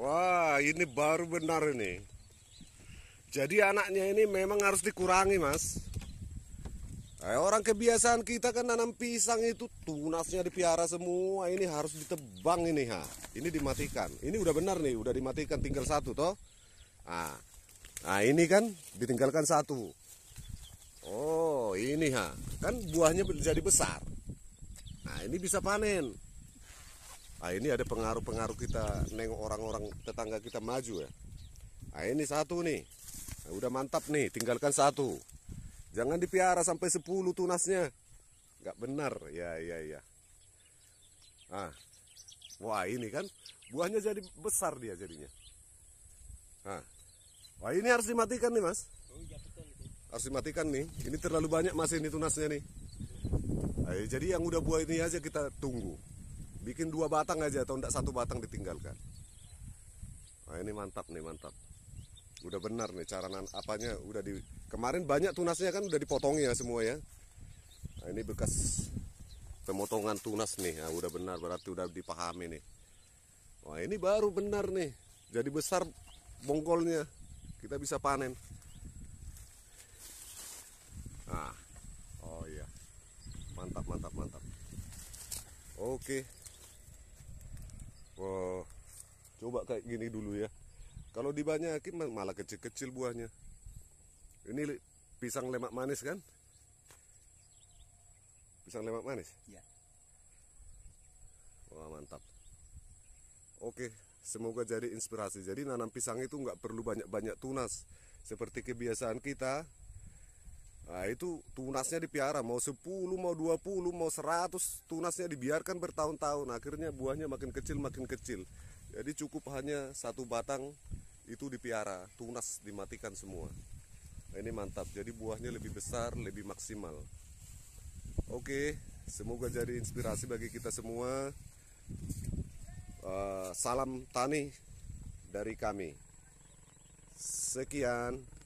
Wah, ini baru benar ini. Jadi anaknya ini memang harus dikurangi, Mas. Eh, orang kebiasaan kita kan nanam pisang itu tunasnya dipiara semua. Ini harus ditebang ini, ha. Ini dimatikan. Ini udah benar nih, udah dimatikan tinggal satu toh. Nah, nah ini kan ditinggalkan satu. Oh, ini ha. Kan buahnya jadi besar. Nah, ini bisa panen. Nah ini ada pengaruh-pengaruh kita nengok orang-orang tetangga kita maju ya. Nah ini satu nih. Nah, udah mantap nih, tinggalkan satu. Jangan dipiara sampai 10 tunasnya. Nggak benar. Ya, ya, ya. Nah. Wah ini kan buahnya jadi besar dia jadinya. Nah. Wah ini harus dimatikan nih mas. Oh, iya, harus dimatikan nih. Ini terlalu banyak masih ini tunasnya nih. Nah, jadi yang udah buah ini aja kita tunggu bikin dua batang aja atau enggak satu batang ditinggalkan nah ini mantap nih mantap udah benar nih cara nan apanya udah di kemarin banyak tunasnya kan udah dipotong ya semua ya nah, ini bekas pemotongan tunas nih nah, udah benar berarti udah dipahami nih wah ini baru benar nih jadi besar bongkolnya kita bisa panen nah oh iya mantap mantap mantap oke coba kayak gini dulu ya kalau dibanyakin malah kecil-kecil buahnya ini pisang lemak manis kan pisang lemak manis ya wah mantap oke semoga jadi inspirasi jadi nanam pisang itu nggak perlu banyak-banyak tunas seperti kebiasaan kita Nah itu tunasnya dipiara Mau 10, mau 20, mau 100 Tunasnya dibiarkan bertahun-tahun Akhirnya buahnya makin kecil, makin kecil jadi cukup hanya satu batang itu dipiara, tunas dimatikan semua. Nah, ini mantap. Jadi buahnya lebih besar, lebih maksimal. Oke, semoga jadi inspirasi bagi kita semua. Uh, salam tani dari kami. Sekian.